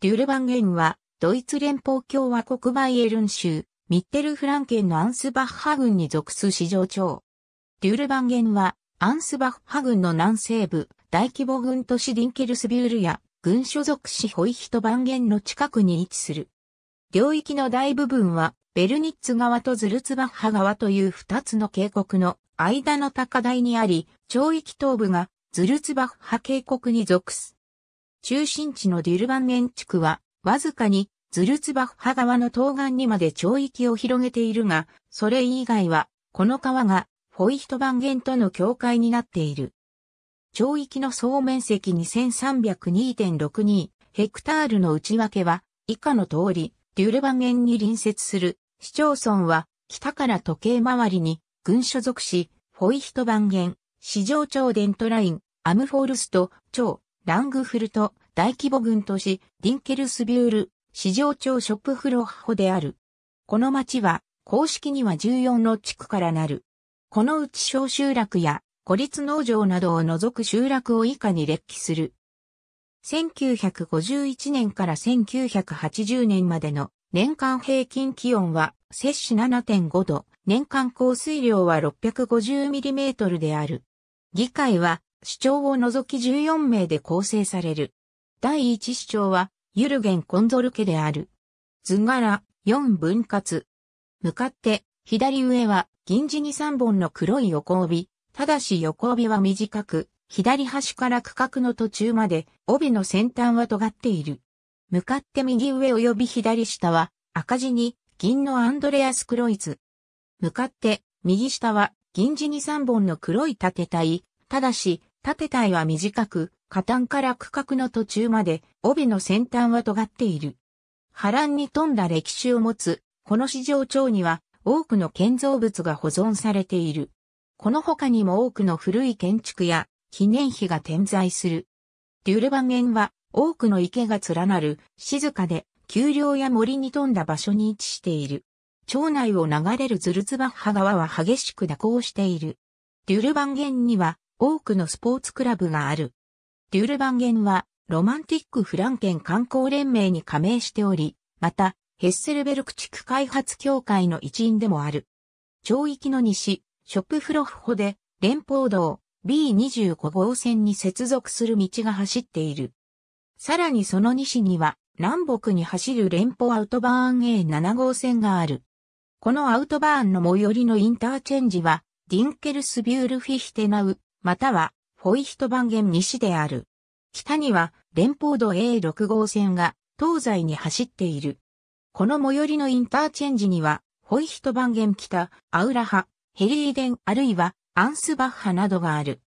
デュルバンゲンは、ドイツ連邦共和国バイエルン州、ミッテルフランケンのアンスバッハ軍に属す市場長。デュルバンゲンは、アンスバッハ軍の南西部、大規模軍都市ディンケルスビュールや、軍所属市ホイヒトバンゲンの近くに位置する。領域の大部分は、ベルニッツ川とズルツバッハ川という二つの渓谷の間の高台にあり、町域東部がズルツバッハ渓谷に属す。中心地のデュルバンゲン地区は、わずかにズルツバッハ川の東岸にまで町域を広げているが、それ以外は、この川がホイヒトバンゲンとの境界になっている。町域の総面積2302.62ヘクタールの内訳は、以下の通り、デュルバンゲンに隣接する市町村は、北から時計回りに、軍所属し、ホイヒトバンゲン、市場町デントライン、アムフォールスト、町、ラングフルト、大規模軍都市、ディンケルスビュール、市場町ショップフロッホである。この町は、公式には14の地区からなる。このうち小集落や孤立農場などを除く集落を以下に列記する。1951年から1980年までの年間平均気温は摂氏7.5度、年間降水量は 650mm である。議会は市長を除き14名で構成される。第一市長は、ユルゲン・コンゾル家である。図柄、4分割。向かって、左上は、銀地に3本の黒い横帯。ただし横帯は短く、左端から区画の途中まで、帯の先端は尖っている。向かって右上及び左下は、赤字に、銀のアンドレアス・クロイツ。向かって、右下は、銀地に3本の黒い縦体。ただし、縦体は短く、下端から区画の途中まで、帯の先端は尖っている。波乱に富んだ歴史を持つ、この市場町には、多くの建造物が保存されている。この他にも多くの古い建築や記念碑が点在する。デュルバンゲンは多くの池が連なる静かで丘陵や森に富んだ場所に位置している。町内を流れるズルツバッハ川は激しく蛇行している。デュルバンゲンには多くのスポーツクラブがある。デュールバンゲンは、ロマンティックフランケン観光連盟に加盟しており、また、ヘッセルベルク地区開発協会の一員でもある。町域の西、ショップフロフホで、連邦道 B25 号線に接続する道が走っている。さらにその西には、南北に走る連邦アウトバーン A7 号線がある。このアウトバーンの最寄りのインターチェンジは、ディンケルスビュールフィヒテナウまたは、フォイヒトバンゲン西である。北には、連邦道 A6 号線が、東西に走っている。この最寄りのインターチェンジには、ホイヒトバンゲン北、アウラハ、ヘリーデンあるいはアンスバッハなどがある。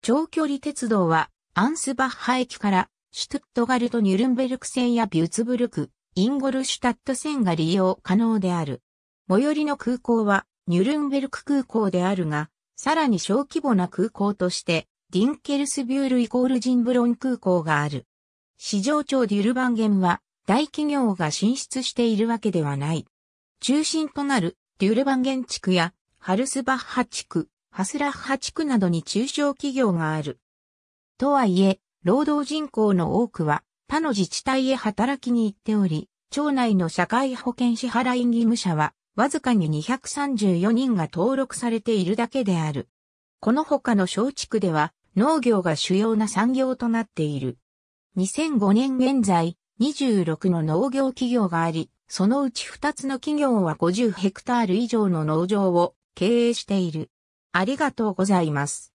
長距離鉄道は、アンスバッハ駅から、シュトゥットガルト・ニュルンベルク線やビューツブルク、インゴルシュタット線が利用可能である。最寄りの空港は、ニュルンベルク空港であるが、さらに小規模な空港として、ディンケルスビュールイコールジンブロン空港がある。市場庁デュルバンゲンは、大企業が進出しているわけではない。中心となるデュルバンゲン地区や、ハルスバッハ地区、ハスラッハ地区などに中小企業がある。とはいえ、労働人口の多くは他の自治体へ働きに行っており、町内の社会保険支払い義務者はわずかに234人が登録されているだけである。この他の小地区では農業が主要な産業となっている。2005年現在、26の農業企業があり、そのうち2つの企業は50ヘクタール以上の農場を経営している。ありがとうございます。